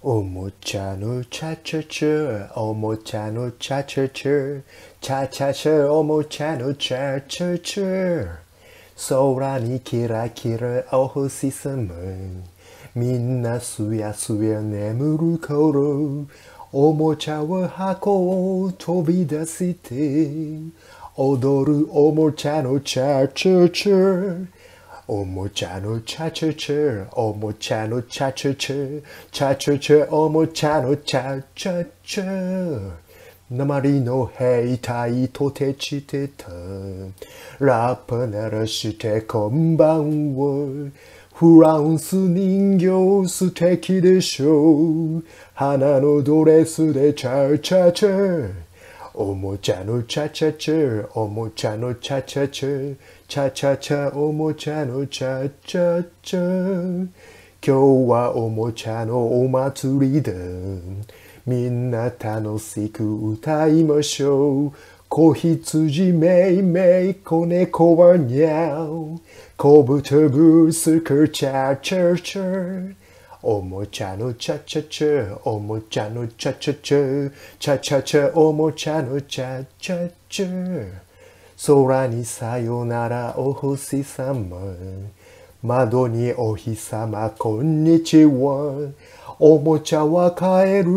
おもちゃのチャチャチャ、おもちゃのチャチャチャ、チャチャチャ、おもちゃのチャチャチャ。空にキラキラお星さまみんなすやすや眠る頃、おもちゃは箱を飛び出して、踊るおもちゃのチャチャチャ。おもちゃのチャチャチャおもちゃのチャチャチャチャチャチャおもちゃのチャチャチャ鉛の兵隊とてちてたラップ鳴らしてこんばんはフランス人形素敵でしょう花のドレスでチャチャチャおもちゃのチャチャチャおもちゃのチャチャチャチャチャチャおもちゃのチャチャチャ今日はおもちゃのお祭りだみんな楽しく歌いましょう子羊めいめい子猫はにゃう小ぶとーすくチャチャチャおもちゃのチャチャチャおもちゃのチャチャチャチャチャチャおもちゃのチャチャチャ空にさよならお星様窓にお日様こんにちはおもちゃは買える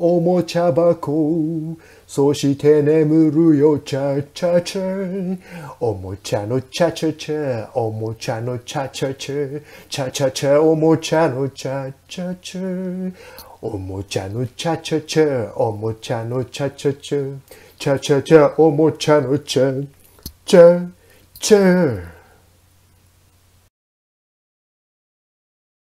おもちゃ箱そして眠るよチャチャチャおもちゃのチャチャチャおもちゃのチャチャチャチャチャチャおもちゃのチャチャチャおもちゃのチャチャチャおもちゃのチャチャチャチャチャチャおもちゃのチャチャチャ